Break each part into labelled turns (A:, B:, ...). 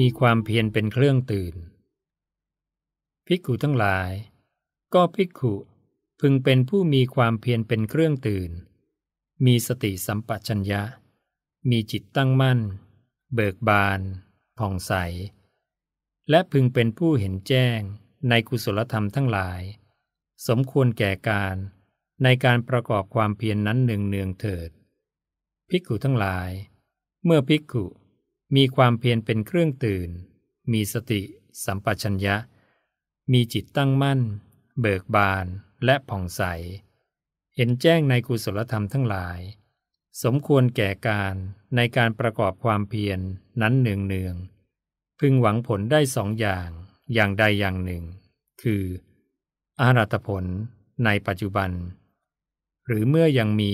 A: มีความเพียรเป็นเครื่องตื่น ภิกขุทั้งหลาย ก็ภิกขุพึงเป็นผู้มีความเพียรเป็นเครื่องตื่น มีสติสัมปชัญญะ มีจิตตั้งมั่น เบิกบาน ผ่องใส และพึงเป็นผู้เห็นแจ้งในกุศลธรรมทั้งหลาย สมควรแก่การในการประกอบความเพียรนนั้นหนึ่งเนืองเถิด ภิกขุทั้งหลายเมื่อภิกขุมีความเพียรเป็นเครื่องตื่น มีสติสัมปชัญญะ มีจิตตั้งมั่น เบิกบาน และผ่องใส เห็นแจ้งในกุศลธรรมทั้งหลาย สมควรแก่การในการประกอบความเพียรนนั้นเนืองเนืองพึงหวังผลได้สองอย่าง อย่างใดอย่างหนึ่ง คืออารัตผลในปัจจุบัน หรือเมื่อยังมี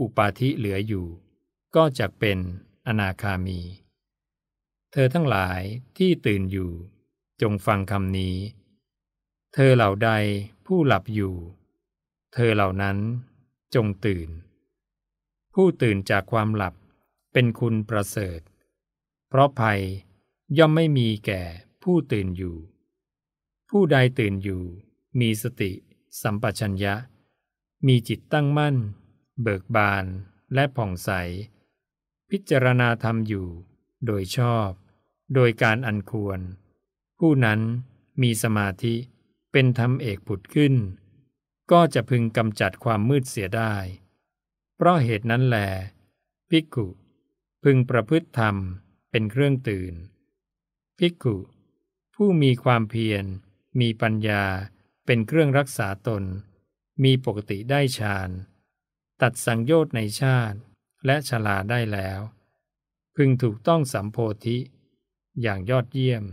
A: อุปาธิเหลืออยู่ ก็จะเป็นอนาคามีเธอทั้งหลายที่ตื่นอยู่ จงฟังคำนี้ เธอเหล่าใดผู้หลับอยู่ เธอเหล่านั้นจงตื่น ผู้ตื่นจากความหลับเป็นคุณประเสริฐ เพราะภัยย่อมไม่มีแก่ผู้ตื่นอยู่ ผู้ใดตื่นอยู่มีสติ สัมปชัญญะ มีจิตตั้งมั่น เบิกบานและผ่องใส พิจารณาธรรมอยู่โดยชอบ โดยการอันควร ผู้นั้นมีสมาธิเป็นธรรมเอกผุดขึ้น ก็จะพึงกำจัดความมืดเสียได้ เพราะเหตุนั้นแหลภิกขุพึงประพฤติธรรมเป็นเครื่องตื่น ภิกขุผู้มีความเพียร มีปัญญาเป็นเครื่องรักษาตน มีปกติได้ฌาน ตัดสังโยชน์ในชาติและชลาได้แล้วพึงถูกต้องสัมโพธิ อย่างยอดเยี่ยม